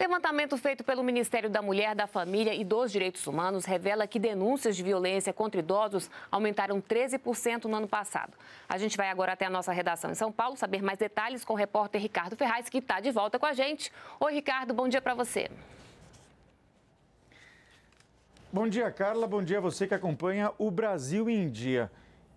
Levantamento feito pelo Ministério da Mulher, da Família e dos Direitos Humanos revela que denúncias de violência contra idosos aumentaram 13% no ano passado. A gente vai agora até a nossa redação em São Paulo saber mais detalhes com o repórter Ricardo Ferraz, que está de volta com a gente. Oi, Ricardo, bom dia para você. Bom dia, Carla. Bom dia a você que acompanha o Brasil em Dia.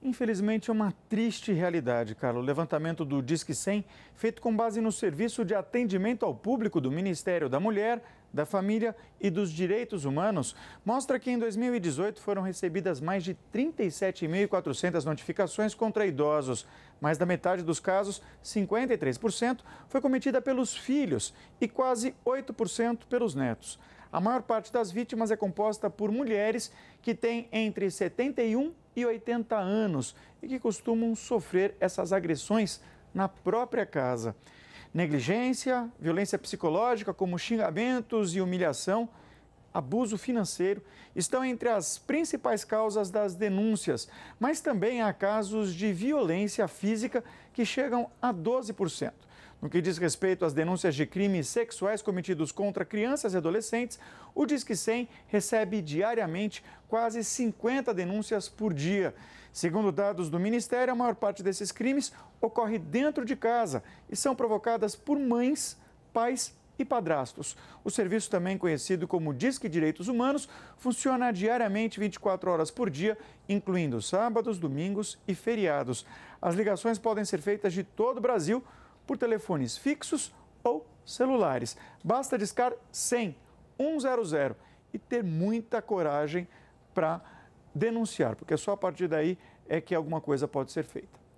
Infelizmente, é uma triste realidade, Carlos. O levantamento do Disque 100, feito com base no Serviço de Atendimento ao Público do Ministério da Mulher, da Família e dos Direitos Humanos, mostra que em 2018 foram recebidas mais de 37.400 notificações contra idosos. Mais da metade dos casos, 53%, foi cometida pelos filhos e quase 8% pelos netos. A maior parte das vítimas é composta por mulheres que têm entre 71 e 80 anos e que costumam sofrer essas agressões na própria casa. Negligência, violência psicológica, como xingamentos e humilhação abuso financeiro estão entre as principais causas das denúncias, mas também há casos de violência física que chegam a 12%. No que diz respeito às denúncias de crimes sexuais cometidos contra crianças e adolescentes, o Disque 100 recebe diariamente quase 50 denúncias por dia. Segundo dados do Ministério, a maior parte desses crimes ocorre dentro de casa e são provocadas por mães, pais e padrastos. O serviço, também conhecido como Disque Direitos Humanos, funciona diariamente 24 horas por dia, incluindo sábados, domingos e feriados. As ligações podem ser feitas de todo o Brasil por telefones fixos ou celulares. Basta discar 100 100 e ter muita coragem para denunciar, porque só a partir daí é que alguma coisa pode ser feita.